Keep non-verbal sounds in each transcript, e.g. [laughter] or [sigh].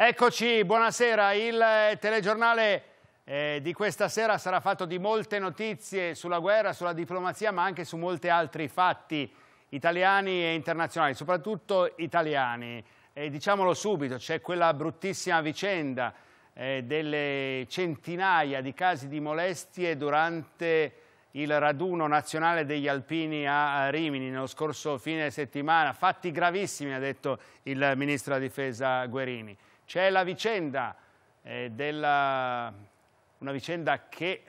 Eccoci, buonasera. Il eh, telegiornale eh, di questa sera sarà fatto di molte notizie sulla guerra, sulla diplomazia, ma anche su molti altri fatti italiani e internazionali, soprattutto italiani. E diciamolo subito, c'è quella bruttissima vicenda eh, delle centinaia di casi di molestie durante il raduno nazionale degli alpini a Rimini nello scorso fine settimana. Fatti gravissimi, ha detto il Ministro della Difesa Guerini. C'è la vicenda, eh, della, una vicenda che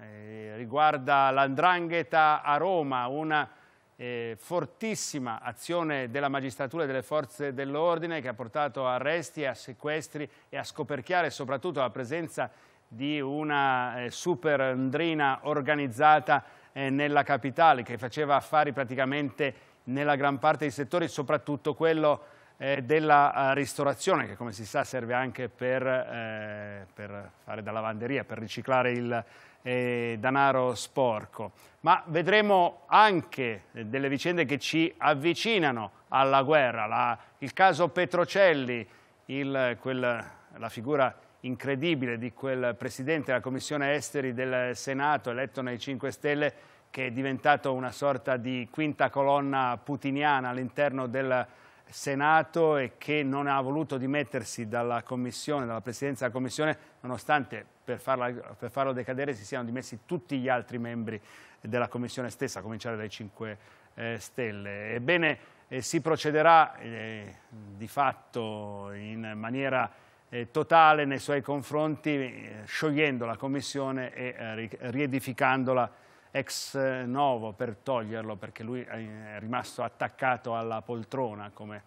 eh, riguarda l'andrangheta a Roma, una eh, fortissima azione della magistratura e delle forze dell'ordine che ha portato a arresti, a sequestri e a scoperchiare soprattutto la presenza di una eh, super andrina organizzata eh, nella capitale che faceva affari praticamente nella gran parte dei settori, soprattutto quello eh, della eh, ristorazione che come si sa serve anche per, eh, per fare da lavanderia, per riciclare il eh, danaro sporco. Ma vedremo anche eh, delle vicende che ci avvicinano alla guerra, la, il caso Petrocelli, il, quel, la figura incredibile di quel Presidente della Commissione Esteri del Senato eletto nei 5 Stelle che è diventato una sorta di quinta colonna putiniana all'interno del Senato e che non ha voluto dimettersi dalla Commissione, dalla Presidenza della Commissione, nonostante per, farla, per farlo decadere si siano dimessi tutti gli altri membri della Commissione stessa, a cominciare dai 5 eh, Stelle. Ebbene, eh, si procederà eh, di fatto in maniera eh, totale nei suoi confronti, eh, sciogliendo la Commissione e eh, riedificandola ex eh, novo per toglierlo perché lui è rimasto attaccato alla poltrona come,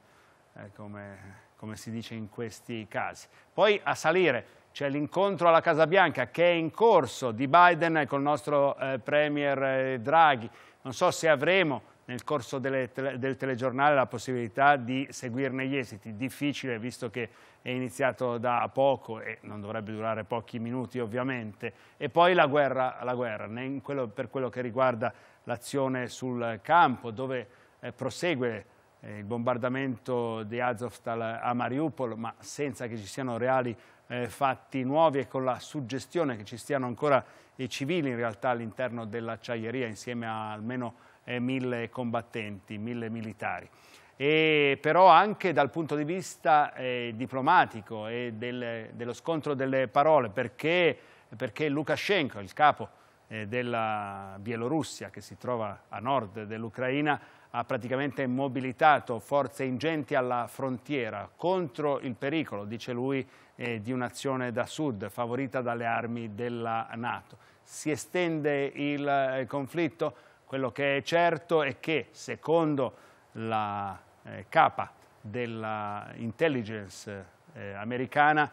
eh, come, come si dice in questi casi. Poi a salire c'è l'incontro alla Casa Bianca che è in corso di Biden con il nostro eh, Premier eh, Draghi. Non so se avremo nel corso delle, del telegiornale la possibilità di seguirne gli esiti. Difficile, visto che è iniziato da poco e non dovrebbe durare pochi minuti ovviamente. E poi la guerra, la guerra quello, per quello che riguarda l'azione sul campo, dove eh, prosegue eh, il bombardamento di Azovstal a Mariupol, ma senza che ci siano reali eh, fatti nuovi e con la suggestione che ci stiano ancora i civili in realtà all'interno dell'acciaieria insieme a almeno mille combattenti, mille militari. E però anche dal punto di vista eh, diplomatico e del, dello scontro delle parole, perché, perché Lukashenko, il capo eh, della Bielorussia che si trova a nord dell'Ucraina, ha praticamente mobilitato forze ingenti alla frontiera contro il pericolo, dice lui, eh, di un'azione da sud favorita dalle armi della Nato. Si estende il eh, conflitto? Quello che è certo è che secondo la eh, capa dell'intelligence eh, americana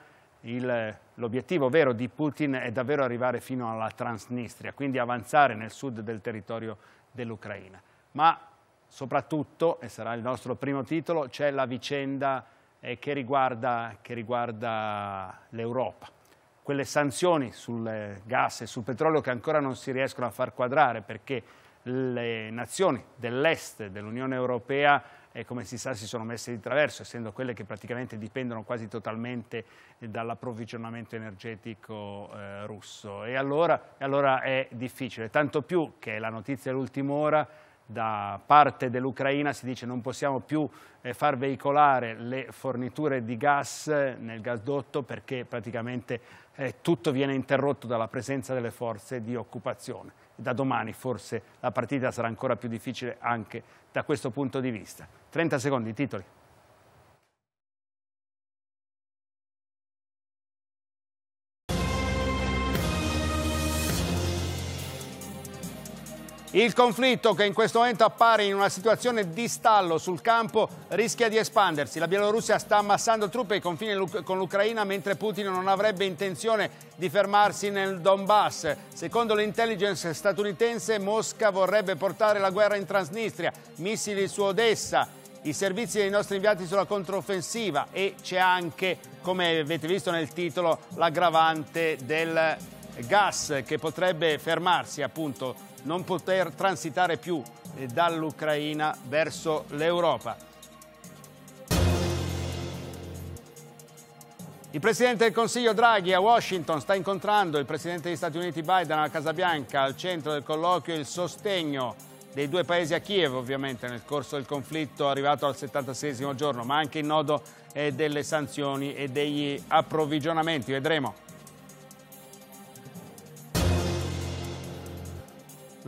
l'obiettivo vero di Putin è davvero arrivare fino alla Transnistria, quindi avanzare nel sud del territorio dell'Ucraina. Ma soprattutto, e sarà il nostro primo titolo, c'è la vicenda eh, che riguarda, riguarda l'Europa. Quelle sanzioni sul gas e sul petrolio che ancora non si riescono a far quadrare perché le nazioni dell'est dell'Unione Europea eh, come si sa si sono messe di traverso, essendo quelle che praticamente dipendono quasi totalmente dall'approvvigionamento energetico eh, russo. E allora, allora, è difficile, tanto più che la notizia dell'ultima ora da parte dell'Ucraina si dice che non possiamo più eh, far veicolare le forniture di gas eh, nel gasdotto perché praticamente eh, tutto viene interrotto dalla presenza delle forze di occupazione. Da domani forse la partita sarà ancora più difficile anche da questo punto di vista. 30 secondi, titoli. Il conflitto che in questo momento appare in una situazione di stallo sul campo rischia di espandersi. La Bielorussia sta ammassando truppe ai confini con l'Ucraina mentre Putin non avrebbe intenzione di fermarsi nel Donbass. Secondo l'intelligence statunitense Mosca vorrebbe portare la guerra in Transnistria, missili su Odessa i servizi dei nostri inviati sulla controffensiva e c'è anche, come avete visto nel titolo, l'aggravante del gas che potrebbe fermarsi appunto non poter transitare più eh, dall'Ucraina verso l'Europa. Il Presidente del Consiglio Draghi a Washington sta incontrando il Presidente degli Stati Uniti Biden alla Casa Bianca, al centro del colloquio il sostegno dei due paesi a Kiev ovviamente nel corso del conflitto arrivato al 76 giorno, ma anche il nodo eh, delle sanzioni e degli approvvigionamenti, vedremo.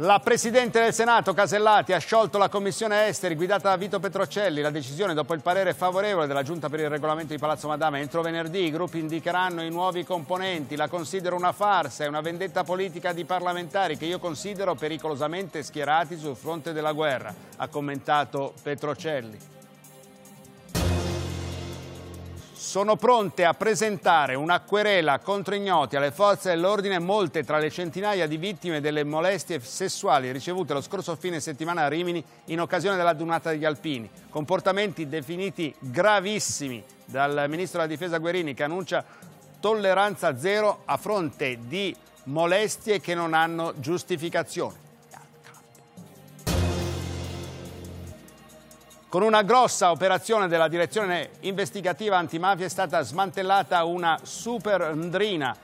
La Presidente del Senato, Casellati, ha sciolto la Commissione Esteri guidata da Vito Petrocelli. La decisione, dopo il parere favorevole della Giunta per il regolamento di Palazzo Madama, entro venerdì i gruppi indicheranno i nuovi componenti. La considero una farsa, e una vendetta politica di parlamentari che io considero pericolosamente schierati sul fronte della guerra, ha commentato Petrocelli. sono pronte a presentare una querela contro ignoti alle forze dell'ordine molte tra le centinaia di vittime delle molestie sessuali ricevute lo scorso fine settimana a Rimini in occasione della dunata degli alpini. Comportamenti definiti gravissimi dal Ministro della Difesa Guerini che annuncia tolleranza zero a fronte di molestie che non hanno giustificazione. Con una grossa operazione della direzione investigativa antimafia è stata smantellata una super ndrina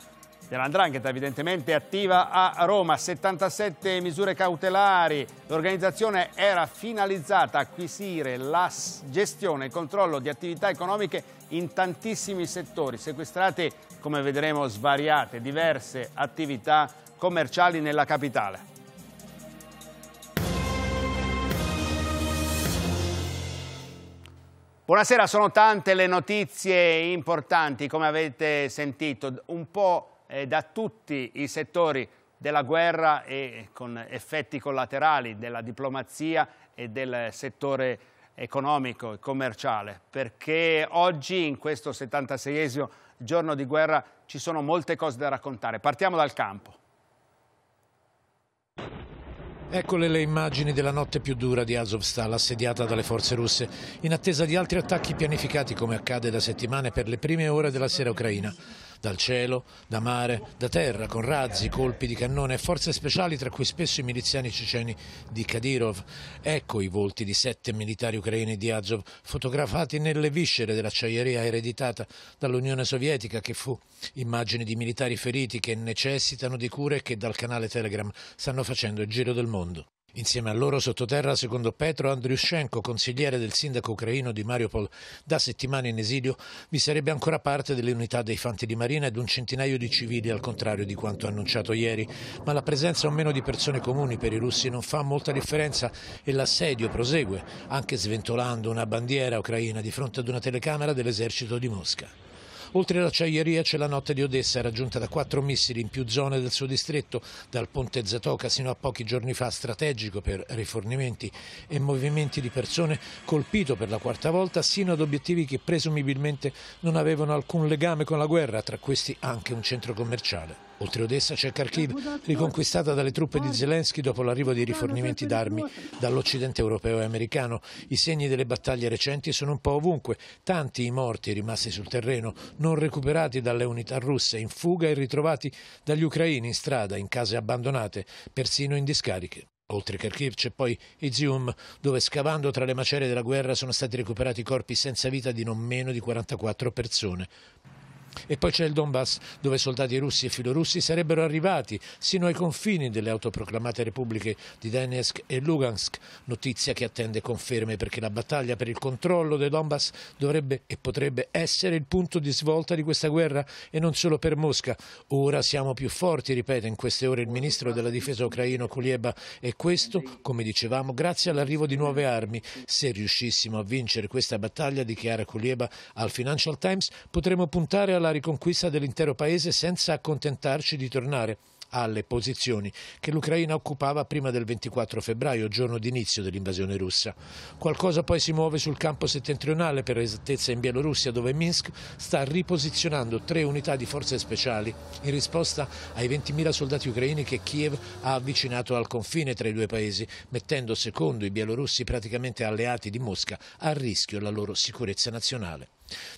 dell'Andrangheta evidentemente attiva a Roma, 77 misure cautelari. L'organizzazione era finalizzata a acquisire la gestione e il controllo di attività economiche in tantissimi settori, sequestrate, come vedremo, svariate, diverse attività commerciali nella capitale. Buonasera, sono tante le notizie importanti, come avete sentito, un po' eh, da tutti i settori della guerra e con effetti collaterali della diplomazia e del settore economico e commerciale, perché oggi in questo 76esimo giorno di guerra ci sono molte cose da raccontare. Partiamo dal campo. Eccole le immagini della notte più dura di Azovstal, assediata dalle forze russe, in attesa di altri attacchi pianificati come accade da settimane per le prime ore della sera ucraina dal cielo, da mare, da terra, con razzi, colpi di cannone e forze speciali tra cui spesso i miliziani ceceni di Kadyrov. Ecco i volti di sette militari ucraini di Azov fotografati nelle viscere dell'acciaieria ereditata dall'Unione Sovietica che fu immagini di militari feriti che necessitano di cure e che dal canale Telegram stanno facendo il giro del mondo. Insieme a loro sottoterra, secondo Petro Andriushenko, consigliere del sindaco ucraino di Mariupol, da settimane in esilio, vi sarebbe ancora parte delle unità dei fanti di marina ed un centinaio di civili, al contrario di quanto annunciato ieri. Ma la presenza o meno di persone comuni per i russi non fa molta differenza e l'assedio prosegue, anche sventolando una bandiera ucraina di fronte ad una telecamera dell'esercito di Mosca. Oltre l'acciaieria c'è la notte di Odessa, raggiunta da quattro missili in più zone del suo distretto, dal ponte Zatoka sino a pochi giorni fa, strategico per rifornimenti e movimenti di persone, colpito per la quarta volta sino ad obiettivi che presumibilmente non avevano alcun legame con la guerra, tra questi anche un centro commerciale. Oltre Odessa c'è Kharkiv, riconquistata dalle truppe di Zelensky dopo l'arrivo di rifornimenti d'armi dall'Occidente europeo e americano. I segni delle battaglie recenti sono un po' ovunque, tanti i morti rimasti sul terreno, non recuperati dalle unità russe, in fuga e ritrovati dagli ucraini in strada, in case abbandonate, persino in discariche. Oltre Kharkiv c'è poi Izium, dove scavando tra le macerie della guerra sono stati recuperati corpi senza vita di non meno di 44 persone. E poi c'è il Donbass, dove soldati russi e filorussi sarebbero arrivati sino ai confini delle autoproclamate repubbliche di Donetsk e Lugansk, notizia che attende conferme perché la battaglia per il controllo del Donbass dovrebbe e potrebbe essere il punto di svolta di questa guerra e non solo per Mosca. Ora siamo più forti, ripete in queste ore il ministro della difesa ucraino Kulieba e questo, come dicevamo, grazie all'arrivo di nuove armi. Se riuscissimo a vincere questa battaglia, dichiara Kulieba al Financial Times, potremo puntare alla la riconquista dell'intero paese senza accontentarci di tornare alle posizioni che l'Ucraina occupava prima del 24 febbraio, giorno d'inizio dell'invasione russa. Qualcosa poi si muove sul campo settentrionale, per esattezza in Bielorussia, dove Minsk sta riposizionando tre unità di forze speciali in risposta ai 20.000 soldati ucraini che Kiev ha avvicinato al confine tra i due paesi, mettendo, secondo i bielorussi, praticamente alleati di Mosca, a rischio la loro sicurezza nazionale.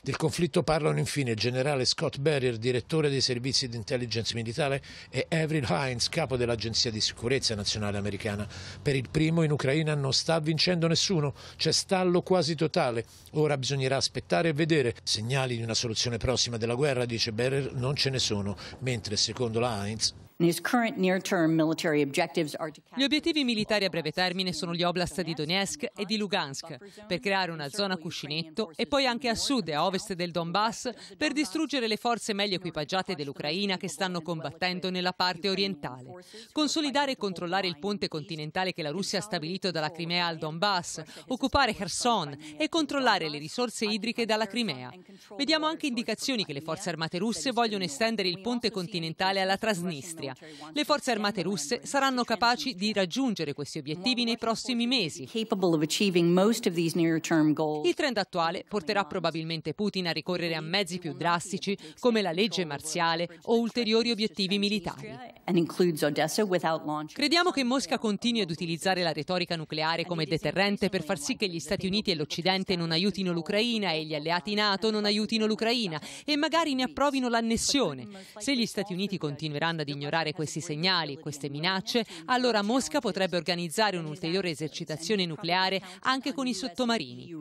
Del conflitto parlano infine il generale Scott Barrier, direttore dei servizi di intelligence militare, e Avril Hines, capo dell'Agenzia di sicurezza nazionale americana. Per il primo in Ucraina non sta vincendo nessuno, c'è stallo quasi totale. Ora bisognerà aspettare e vedere. Segnali di una soluzione prossima della guerra, dice Barrier, non ce ne sono, mentre secondo la Hines gli obiettivi militari a breve termine sono gli oblast di Donetsk e di Lugansk per creare una zona cuscinetto e poi anche a sud e a ovest del Donbass per distruggere le forze meglio equipaggiate dell'Ucraina che stanno combattendo nella parte orientale, consolidare e controllare il ponte continentale che la Russia ha stabilito dalla Crimea al Donbass, occupare Kherson e controllare le risorse idriche dalla Crimea. Vediamo anche indicazioni che le forze armate russe vogliono estendere il ponte continentale alla Transnistria. Calabria. Le forze armate russe saranno capaci di raggiungere questi obiettivi nei prossimi mesi. Il trend attuale porterà probabilmente Putin a ricorrere a mezzi più drastici come la legge marziale o ulteriori obiettivi militari. Crediamo che Mosca continui ad utilizzare la retorica nucleare come deterrente per far sì che gli Stati Uniti e l'Occidente non aiutino l'Ucraina e gli alleati NATO non aiutino l'Ucraina e magari ne approvino l'annessione. Se gli Stati Uniti continueranno ad ignorare ignorare questi segnali, queste minacce, allora Mosca potrebbe organizzare un'ulteriore esercitazione nucleare anche con i sottomarini.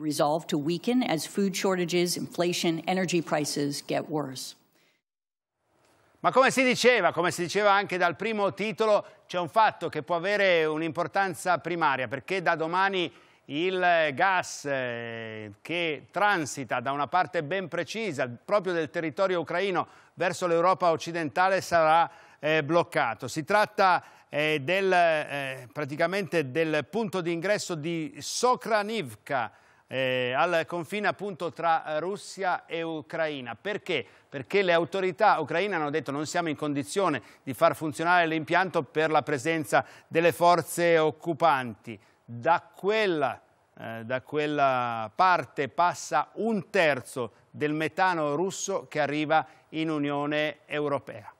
Ma come si diceva, come si diceva anche dal primo titolo, c'è un fatto che può avere un'importanza primaria, perché da domani il gas eh, che transita da una parte ben precisa, proprio del territorio ucraino, verso l'Europa occidentale sarà eh, bloccato. Si tratta eh, del, eh, praticamente del punto di ingresso di Sokranivka, eh, al confine appunto tra Russia e Ucraina. Perché? Perché le autorità ucraine hanno detto non siamo in condizione di far funzionare l'impianto per la presenza delle forze occupanti. Da quella, eh, da quella parte passa un terzo del metano russo che arriva in Unione Europea.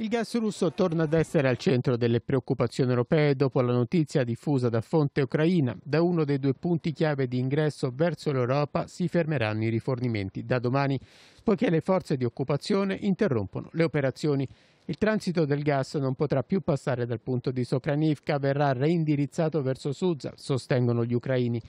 Il gas russo torna ad essere al centro delle preoccupazioni europee dopo la notizia diffusa da fonte ucraina. Da uno dei due punti chiave di ingresso verso l'Europa si fermeranno i rifornimenti da domani, poiché le forze di occupazione interrompono le operazioni. Il transito del gas non potrà più passare dal punto di Sokranivka, verrà reindirizzato verso Suza, sostengono gli ucraini.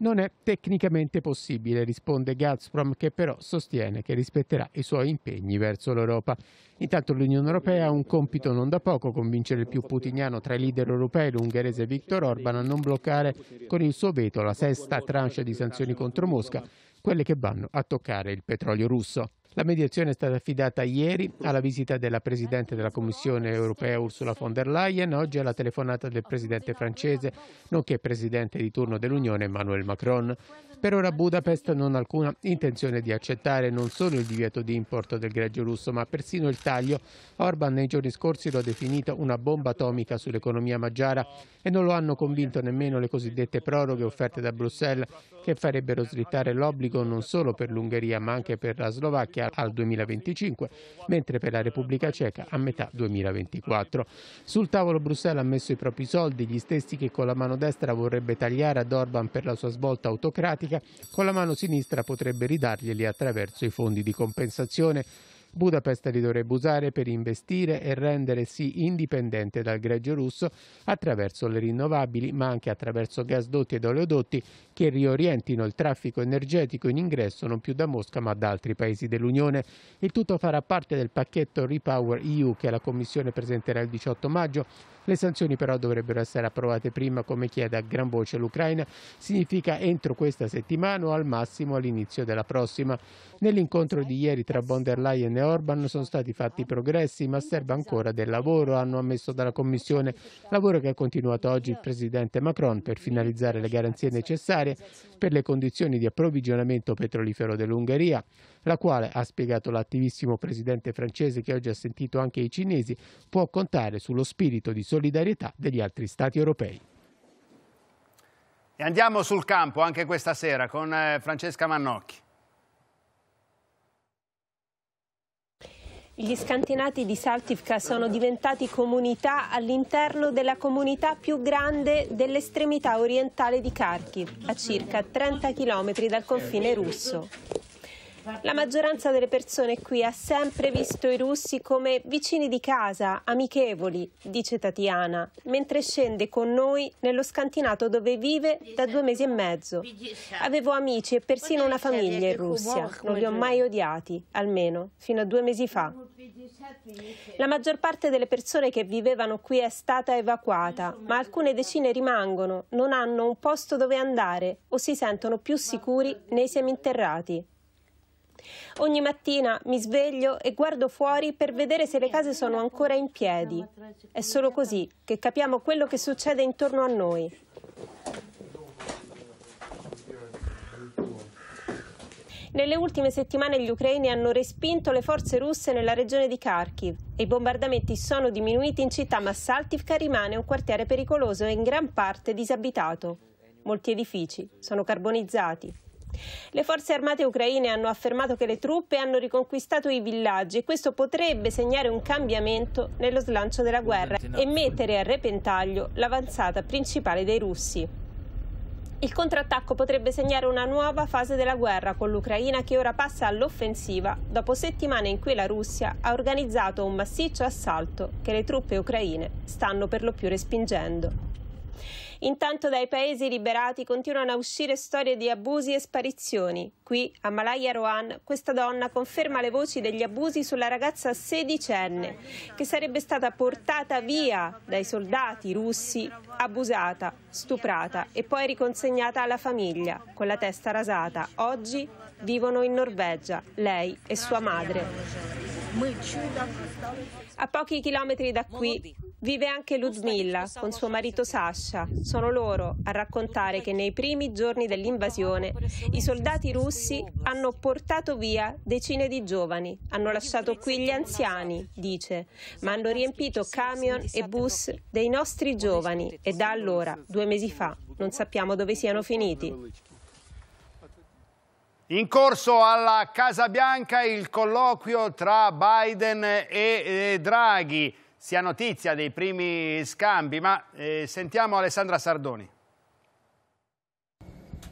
Non è tecnicamente possibile, risponde Gazprom, che però sostiene che rispetterà i suoi impegni verso l'Europa. Intanto l'Unione Europea ha un compito non da poco, convincere il più putiniano tra i leader europei, l'ungherese Viktor Orban, a non bloccare con il suo veto la sesta tranche di sanzioni contro Mosca, quelle che vanno a toccare il petrolio russo. La mediazione è stata affidata ieri alla visita della Presidente della Commissione europea Ursula von der Leyen, oggi alla telefonata del Presidente francese, nonché Presidente di turno dell'Unione Emmanuel Macron. Per ora Budapest non ha alcuna intenzione di accettare non solo il divieto di importo del greggio russo, ma persino il taglio. Orban nei giorni scorsi lo ha definito una bomba atomica sull'economia maggiara e non lo hanno convinto nemmeno le cosiddette proroghe offerte da Bruxelles, che farebbero slittare l'obbligo non solo per l'Ungheria, ma anche per la Slovacchia al 2025, mentre per la Repubblica Ceca a metà 2024. Sul tavolo Bruxelles ha messo i propri soldi, gli stessi che con la mano destra vorrebbe tagliare ad Orban per la sua svolta autocratica, con la mano sinistra potrebbe ridarglieli attraverso i fondi di compensazione Budapest li dovrebbe usare per investire e rendersi indipendente dal greggio russo attraverso le rinnovabili, ma anche attraverso gasdotti ed oleodotti che riorientino il traffico energetico in ingresso non più da Mosca ma da altri paesi dell'Unione. Il tutto farà parte del pacchetto Repower EU che la Commissione presenterà il 18 maggio le sanzioni però dovrebbero essere approvate prima, come chiede a gran voce l'Ucraina, significa entro questa settimana o al massimo all'inizio della prossima. Nell'incontro di ieri tra von der Leyen e Orban sono stati fatti progressi, ma serve ancora del lavoro, hanno ammesso dalla Commissione, lavoro che ha continuato oggi il Presidente Macron per finalizzare le garanzie necessarie per le condizioni di approvvigionamento petrolifero dell'Ungheria, la quale, ha spiegato l'attivissimo Presidente francese che oggi ha sentito anche i cinesi, può contare sullo spirito di solidarietà solidarietà degli altri Stati europei. E andiamo sul campo anche questa sera con eh, Francesca Mannocchi. Gli scantinati di Saltivka sono diventati comunità all'interno della comunità più grande dell'estremità orientale di Kharkiv, a circa 30 km dal confine russo. La maggioranza delle persone qui ha sempre visto i russi come vicini di casa, amichevoli, dice Tatiana, mentre scende con noi nello scantinato dove vive da due mesi e mezzo. Avevo amici e persino una famiglia in Russia, non li ho mai odiati, almeno fino a due mesi fa. La maggior parte delle persone che vivevano qui è stata evacuata, ma alcune decine rimangono, non hanno un posto dove andare o si sentono più sicuri nei seminterrati. Ogni mattina mi sveglio e guardo fuori per vedere se le case sono ancora in piedi. È solo così che capiamo quello che succede intorno a noi. Nelle ultime settimane gli ucraini hanno respinto le forze russe nella regione di Kharkiv e i bombardamenti sono diminuiti in città, ma Saltivka rimane un quartiere pericoloso e in gran parte disabitato. Molti edifici sono carbonizzati le forze armate ucraine hanno affermato che le truppe hanno riconquistato i villaggi e questo potrebbe segnare un cambiamento nello slancio della guerra e mettere a repentaglio l'avanzata principale dei russi. Il contrattacco potrebbe segnare una nuova fase della guerra con l'Ucraina che ora passa all'offensiva dopo settimane in cui la Russia ha organizzato un massiccio assalto che le truppe ucraine stanno per lo più respingendo. Intanto dai paesi liberati continuano a uscire storie di abusi e sparizioni. Qui, a Malaya Rohan, questa donna conferma le voci degli abusi sulla ragazza sedicenne, che sarebbe stata portata via dai soldati russi, abusata, stuprata e poi riconsegnata alla famiglia, con la testa rasata. Oggi vivono in Norvegia, lei e sua madre. A pochi chilometri da qui, Vive anche Ludmilla con suo marito Sasha. Sono loro a raccontare che nei primi giorni dell'invasione i soldati russi hanno portato via decine di giovani, hanno lasciato qui gli anziani, dice, ma hanno riempito camion e bus dei nostri giovani e da allora, due mesi fa, non sappiamo dove siano finiti. In corso alla Casa Bianca il colloquio tra Biden e eh, Draghi si ha notizia dei primi scambi, ma eh, sentiamo Alessandra Sardoni.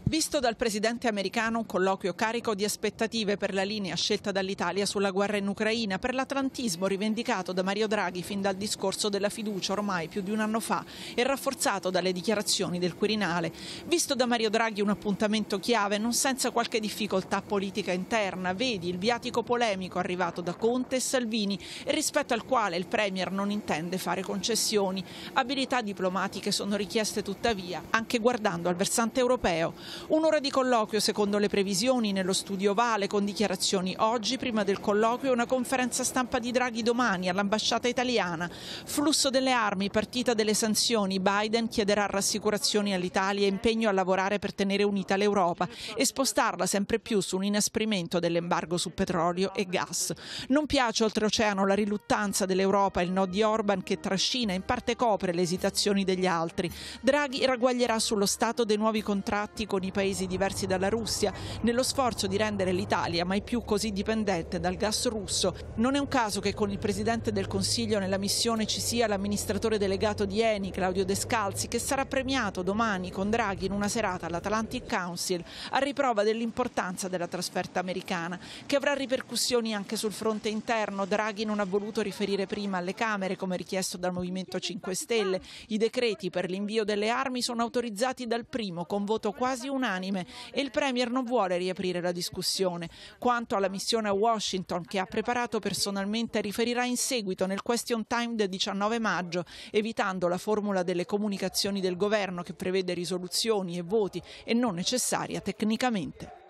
Visto dal presidente americano un colloquio carico di aspettative per la linea scelta dall'Italia sulla guerra in Ucraina, per l'atlantismo rivendicato da Mario Draghi fin dal discorso della fiducia ormai più di un anno fa e rafforzato dalle dichiarazioni del Quirinale. Visto da Mario Draghi un appuntamento chiave, non senza qualche difficoltà politica interna, vedi il viatico polemico arrivato da Conte e Salvini e rispetto al quale il Premier non intende fare concessioni. Abilità diplomatiche sono richieste tuttavia, anche guardando al versante europeo. Un'ora di colloquio secondo le previsioni nello studio Vale con dichiarazioni oggi prima del colloquio e una conferenza stampa di Draghi domani all'ambasciata italiana. Flusso delle armi, partita delle sanzioni, Biden chiederà rassicurazioni all'Italia e impegno a lavorare per tenere unita l'Europa e spostarla sempre più su un inasprimento dell'embargo su petrolio e gas. Non piace oltreoceano la riluttanza dell'Europa e il no di Orban che trascina e in parte copre le esitazioni degli altri. Draghi ragguaglierà sullo stato dei nuovi contratti con i di paesi diversi dalla Russia nello sforzo di rendere l'Italia mai più così dipendente dal gas russo. Non è un caso che con il Presidente del Consiglio nella missione ci sia l'amministratore delegato di Eni, Claudio Descalzi, che sarà premiato domani con Draghi in una serata all'Atlantic Council a riprova dell'importanza della trasferta americana, che avrà ripercussioni anche sul fronte interno. Draghi non ha voluto riferire prima alle Camere, come richiesto dal Movimento 5 Stelle. I decreti per l'invio delle armi sono autorizzati dal primo, con voto quasi unico unanime e il Premier non vuole riaprire la discussione. Quanto alla missione a Washington che ha preparato personalmente riferirà in seguito nel question time del 19 maggio, evitando la formula delle comunicazioni del governo che prevede risoluzioni e voti e non necessaria tecnicamente.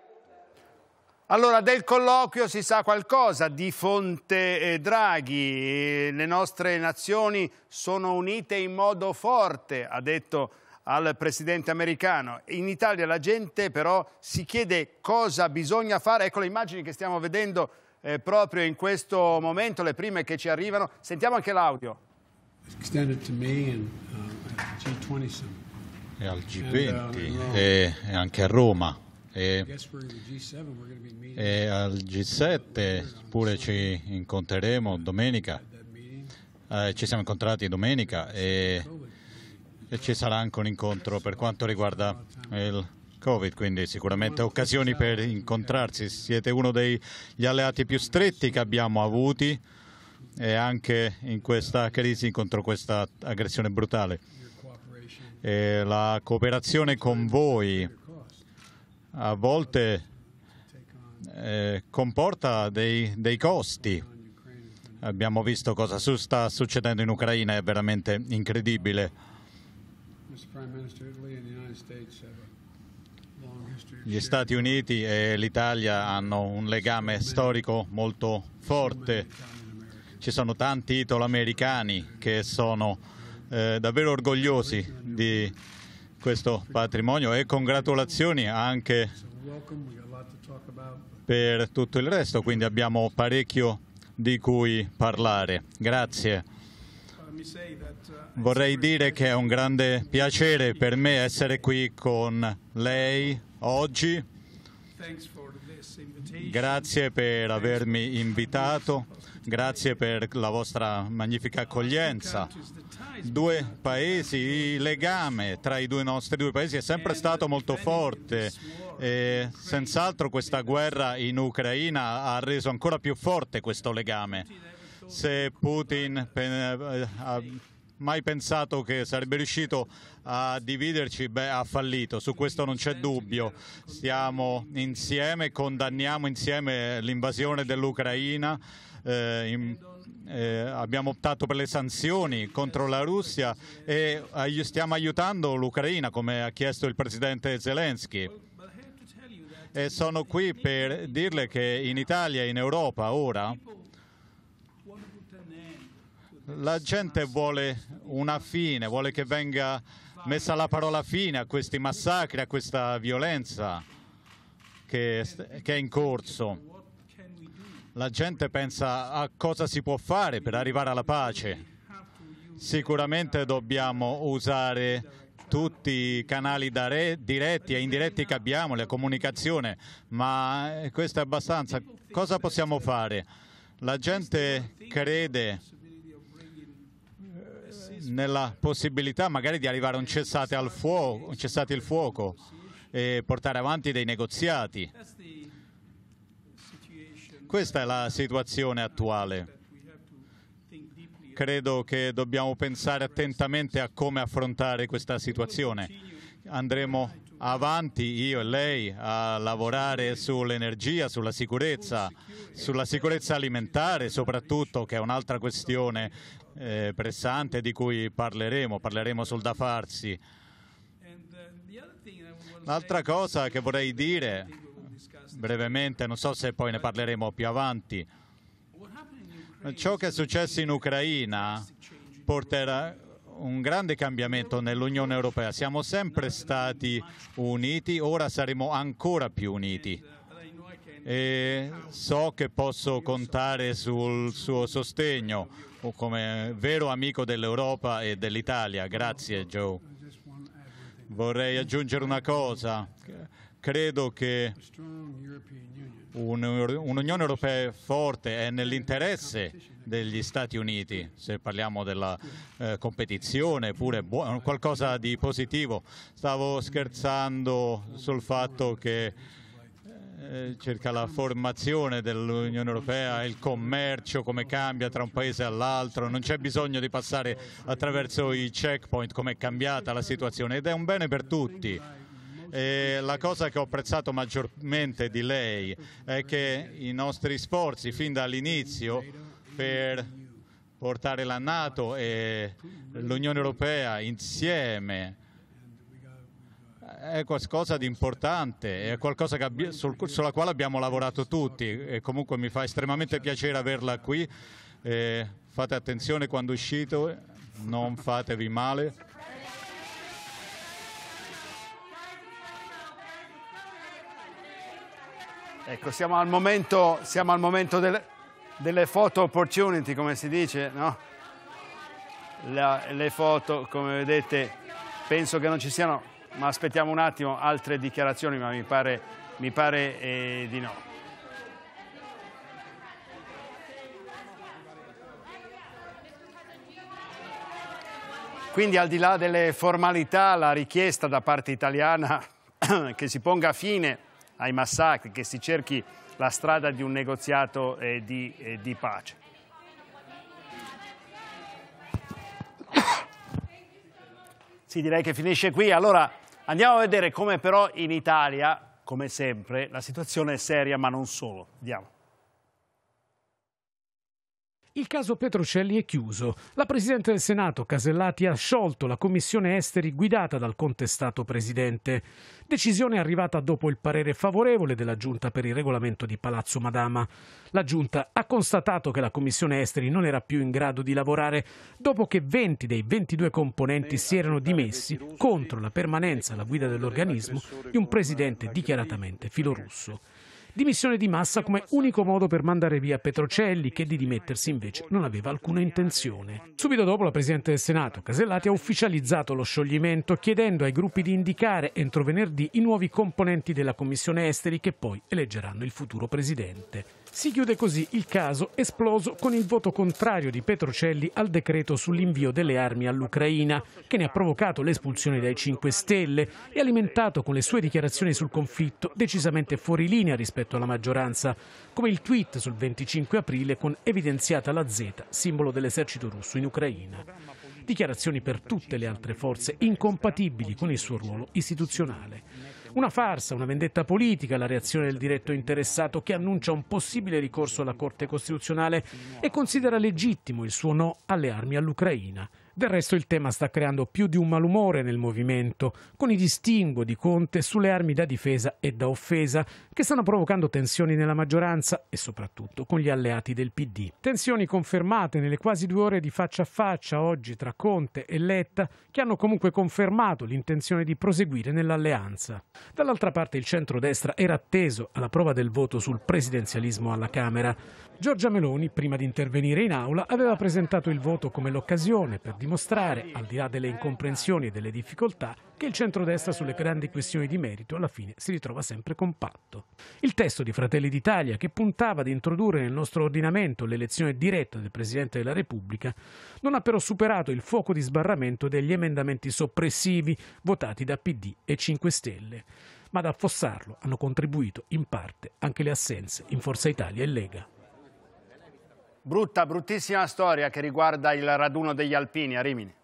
Allora, del colloquio si sa qualcosa di Fonte Draghi. Eh, le nostre nazioni sono unite in modo forte, ha detto al presidente americano. In Italia la gente però si chiede cosa bisogna fare. Ecco le immagini che stiamo vedendo eh, proprio in questo momento, le prime che ci arrivano. Sentiamo anche l'audio. Extended to uh, G20 e al G20 uh, e, anche a Roma e, e, al G7 pure ci incontreremo domenica eh, ci siamo incontrati domenica e e ci sarà anche un incontro per quanto riguarda eh, il Covid, quindi sicuramente occasioni per incontrarsi. Siete uno degli alleati più stretti che abbiamo avuti e anche in questa crisi contro questa aggressione brutale. E la cooperazione con voi a volte eh, comporta dei, dei, costi. Abbiamo visto cosa su sta succedendo in Ucraina, è veramente incredibile. Gli Stati Uniti e l'Italia hanno un legame storico molto forte. Ci sono tanti italoamericani che sono eh, davvero orgogliosi di questo patrimonio e congratulazioni anche per tutto il resto, quindi abbiamo parecchio di cui parlare. Grazie. Vorrei dire che è un grande piacere per me essere qui con lei oggi. Grazie per avermi invitato, grazie per la vostra magnifica accoglienza. Due paesi, il legame tra i due nostri due paesi è sempre stato molto forte e senz'altro questa guerra in Ucraina ha reso ancora più forte questo legame se Putin eh, ha mai pensato che sarebbe riuscito a dividerci, beh, ha fallito, su questo non c'è dubbio. Siamo insieme, condanniamo insieme l'invasione dell'Ucraina. Eh, in, eh, abbiamo optato per le sanzioni contro la Russia e stiamo aiutando l'Ucraina come ha chiesto il presidente Zelensky. E sono qui per dirle che in Italia e in Europa ora la gente vuole una fine, vuole che venga messa la parola fine a questi massacri, a questa violenza che, che è in corso. La gente pensa a cosa si può fare per arrivare alla pace. Sicuramente dobbiamo usare tutti i canali re, diretti e indiretti che abbiamo, la comunicazione, ma eh, questo è abbastanza. Cosa possiamo fare? La gente crede nella possibilità magari di arrivare a un cessate, fuoco, un cessate il fuoco e portare avanti dei negoziati. Questa è la situazione attuale. Credo che dobbiamo pensare attentamente a come affrontare questa situazione. Andremo avanti io e lei a lavorare sull'energia, sulla sicurezza, sulla sicurezza alimentare soprattutto che è un'altra questione eh, pressante di cui parleremo, parleremo sul da farsi. L'altra cosa che vorrei dire brevemente, non so se poi ne parleremo più avanti, ciò che è successo in Ucraina porterà, un grande cambiamento nell'Unione Europea. Siamo sempre stati uniti, ora saremo ancora più uniti. E so che posso contare sul suo sostegno come vero amico dell'Europa e dell'Italia. Grazie Joe. Vorrei aggiungere una cosa credo che un'Unione Europea forte è nell'interesse degli Stati Uniti, se parliamo della eh, competizione, pure qualcosa di positivo. Stavo scherzando sul fatto che eh, cerca la formazione dell'Unione Europea, il commercio, come cambia tra un paese e l'altro, non c'è bisogno di passare attraverso i checkpoint, come è cambiata la situazione ed è un bene per tutti e eh, la cosa che ho apprezzato maggiormente di lei è che i nostri sforzi fin dall'inizio per portare la Nato e l'Unione Europea insieme è qualcosa di importante, è qualcosa sul, sulla quale abbiamo lavorato tutti e comunque mi fa estremamente piacere averla qui. E eh, fate attenzione quando uscite, non fatevi male. Ecco, siamo al momento, siamo al momento del, delle photo opportunity, come si dice, no? La, le foto, come vedete, penso che non ci siano, ma aspettiamo un attimo altre dichiarazioni, ma mi pare, mi pare eh, di no. Quindi al di là delle formalità, la richiesta da parte italiana [coughs] che si ponga fine ai massacri, che si cerchi la strada di un negoziato eh, di, eh, di pace. [coughs] Sì, direi che finisce qui. Allora andiamo a vedere come però in Italia, come sempre, la situazione è seria, ma non solo. Andiamo. Il caso Petrocelli è chiuso. La Presidente del Senato, Casellati, ha sciolto la commissione esteri guidata dal contestato Presidente. Decisione arrivata dopo il parere favorevole della Giunta per il regolamento di Palazzo Madama. La Giunta ha constatato che la commissione esteri non era più in grado di lavorare dopo che 20 dei 22 componenti si erano dimessi contro la permanenza alla guida dell'organismo di un Presidente dichiaratamente filorusso. Dimissione di massa come unico modo per mandare via Petrocelli, che di dimettersi invece non aveva alcuna intenzione. Subito dopo la Presidente del Senato, Casellati, ha ufficializzato lo scioglimento chiedendo ai gruppi di indicare entro venerdì i nuovi componenti della Commissione Esteri che poi eleggeranno il futuro Presidente. Si chiude così il caso esploso con il voto contrario di Petrocelli al decreto sull'invio delle armi all'Ucraina, che ne ha provocato l'espulsione dai 5 Stelle e alimentato con le sue dichiarazioni sul conflitto decisamente fuori linea rispetto alla maggioranza, come il tweet sul 25 aprile con evidenziata la Z, simbolo dell'esercito russo in Ucraina. Dichiarazioni per tutte le altre forze incompatibili con il suo ruolo istituzionale. Una farsa, una vendetta politica, la reazione del diretto interessato che annuncia un possibile ricorso alla Corte Costituzionale e considera legittimo il suo no alle armi all'Ucraina. Del resto il tema sta creando più di un malumore nel movimento, con i distinguo di Conte sulle armi da difesa e da offesa, che stanno provocando tensioni nella maggioranza e soprattutto con gli alleati del PD. Tensioni confermate nelle quasi due ore di faccia a faccia oggi tra Conte e Letta, che hanno comunque confermato l'intenzione di proseguire nell'alleanza. Dall'altra parte il centrodestra era atteso alla prova del voto sul presidenzialismo alla Camera. Giorgia Meloni, prima di intervenire in aula, aveva presentato il voto come l'occasione per dimostrare, al di là delle incomprensioni e delle difficoltà, che il centrodestra sulle grandi questioni di merito alla fine si ritrova sempre compatto. Il testo di Fratelli d'Italia, che puntava ad introdurre nel nostro ordinamento l'elezione diretta del Presidente della Repubblica, non ha però superato il fuoco di sbarramento degli emendamenti soppressivi votati da PD e 5 Stelle, ma ad affossarlo hanno contribuito in parte anche le assenze in Forza Italia e Lega. Brutta, bruttissima storia che riguarda il raduno degli alpini a Rimini.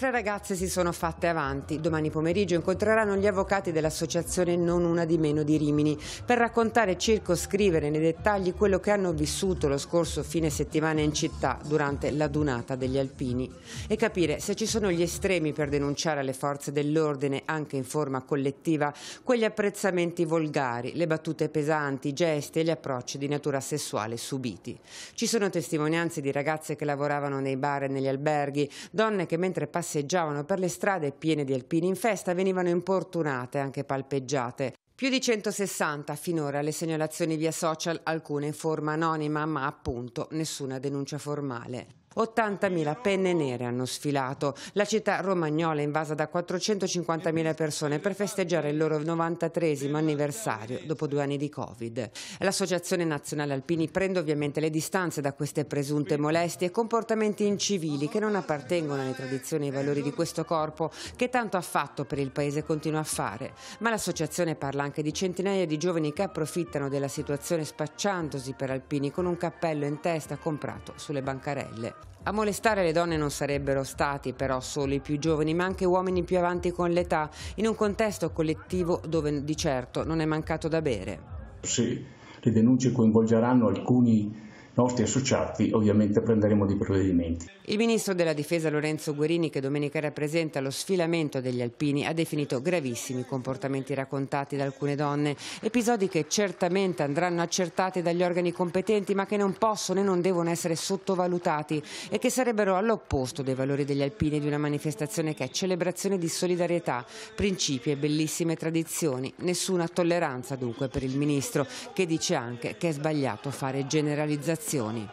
Tre ragazze si sono fatte avanti. Domani pomeriggio incontreranno gli avvocati dell'associazione Non Una di Meno di Rimini per raccontare e circoscrivere nei dettagli quello che hanno vissuto lo scorso fine settimana in città durante la dunata degli alpini e capire se ci sono gli estremi per denunciare alle forze dell'ordine, anche in forma collettiva, quegli apprezzamenti volgari, le battute pesanti, i gesti e gli approcci di natura sessuale subiti. Ci sono testimonianze di ragazze che lavoravano nei bar e negli alberghi, donne che mentre passavano passeggiavano per le strade piene di alpini in festa venivano importunate, anche palpeggiate. Più di 160 finora le segnalazioni via social, alcune in forma anonima, ma appunto nessuna denuncia formale. 80.000 penne nere hanno sfilato, la città romagnola è invasa da 450.000 persone per festeggiare il loro 93 anniversario dopo due anni di Covid. L'Associazione Nazionale Alpini prende ovviamente le distanze da queste presunte molestie e comportamenti incivili che non appartengono alle tradizioni e ai valori di questo corpo che tanto ha fatto per il paese e continua a fare. Ma l'associazione parla anche di centinaia di giovani che approfittano della situazione spacciandosi per alpini con un cappello in testa comprato sulle bancarelle. A molestare le donne non sarebbero stati però solo i più giovani, ma anche uomini più avanti con l'età, in un contesto collettivo dove di certo non è mancato da bere. Se le denunce coinvolgeranno alcuni nostri associati, ovviamente prenderemo dei provvedimenti. Il ministro della difesa Lorenzo Guerini, che domenica rappresenta lo sfilamento degli alpini, ha definito gravissimi i comportamenti raccontati da alcune donne, episodi che certamente andranno accertati dagli organi competenti ma che non possono e non devono essere sottovalutati e che sarebbero all'opposto dei valori degli alpini di una manifestazione che è celebrazione di solidarietà, principi e bellissime tradizioni. Nessuna tolleranza dunque per il ministro, che dice anche che è sbagliato fare generalizzazioni.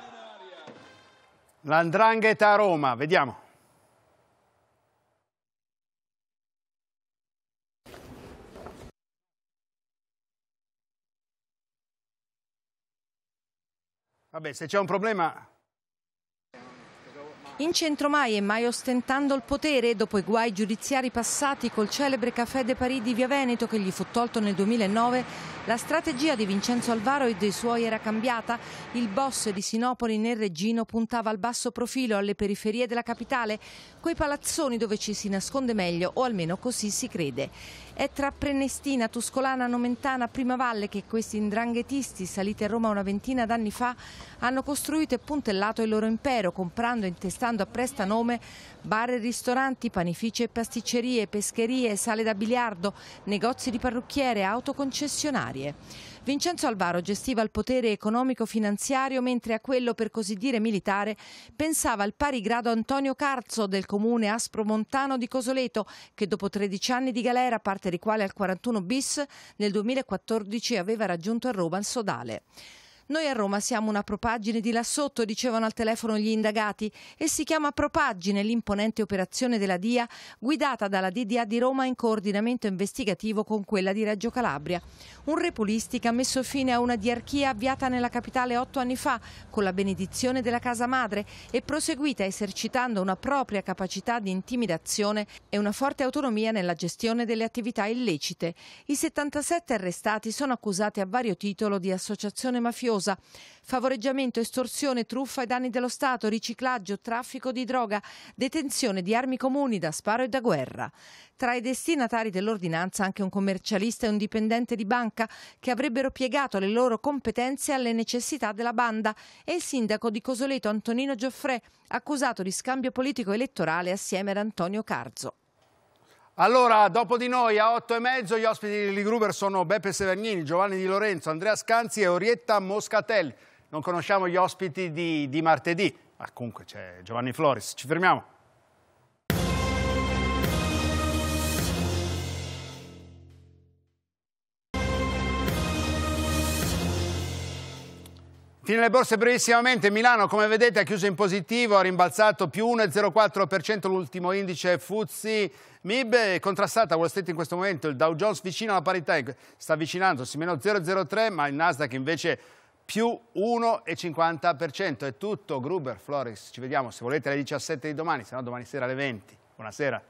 L'andrangheta a Roma, vediamo. Vabbè, se c'è un problema in centro mai e mai ostentando il potere, dopo i guai giudiziari passati col celebre Café de Paris di Via Veneto che gli fu tolto nel 2009, la strategia di Vincenzo Alvaro e dei suoi era cambiata. Il boss di Sinopoli nel Reggino puntava al basso profilo, alle periferie della capitale, quei palazzoni dove ci si nasconde meglio, o almeno così si crede. È tra Prenestina, Tuscolana, Nomentana, Primavalle che questi indranghetisti, saliti a Roma una ventina d'anni fa, hanno costruito e puntellato il loro impero, comprando e intestando a prestanome bar e ristoranti, panifici e pasticcerie, pescherie, sale da biliardo, negozi di parrucchiere, autoconcessionarie. Vincenzo Alvaro gestiva il potere economico-finanziario mentre a quello per così dire militare pensava al pari grado Antonio Carzo del comune Aspromontano di Cosoleto che dopo 13 anni di galera, parte dei quali al 41 bis, nel 2014 aveva raggiunto a Roma il sodale. Noi a Roma siamo una propaggine di là sotto, dicevano al telefono gli indagati, e si chiama propaggine l'imponente operazione della DIA guidata dalla DDA di Roma in coordinamento investigativo con quella di Reggio Calabria. Un repulistica ha messo fine a una diarchia avviata nella capitale otto anni fa con la benedizione della casa madre e proseguita esercitando una propria capacità di intimidazione e una forte autonomia nella gestione delle attività illecite. I 77 arrestati sono accusati a vario titolo di associazione mafiosa mafiosa. Favoreggiamento, estorsione, truffa ai danni dello Stato, riciclaggio, traffico di droga, detenzione di armi comuni da sparo e da guerra. Tra i destinatari dell'ordinanza anche un commercialista e un dipendente di banca che avrebbero piegato le loro competenze alle necessità della banda e il sindaco di Cosoleto Antonino Gioffrè, accusato di scambio politico elettorale assieme ad Antonio Carzo. Allora, dopo di noi a 8 e mezzo gli ospiti di Gruber sono Beppe Severgnini, Giovanni Di Lorenzo, Andrea Scanzi e Orietta Moscatelli. Non conosciamo gli ospiti di, di martedì, ma ah, comunque c'è Giovanni Floris. Ci fermiamo. Fine le borse brevissimamente, Milano come vedete ha chiuso in positivo, ha rimbalzato più 1,04% l'ultimo indice Fuzzi MIB, contrastata Wall Street in questo momento, il Dow Jones vicino alla parità, sta avvicinandosi meno 0,03 ma il Nasdaq invece più 1,50%. È tutto, Gruber, Floris, ci vediamo se volete alle 17 di domani, se no domani sera alle 20. Buonasera.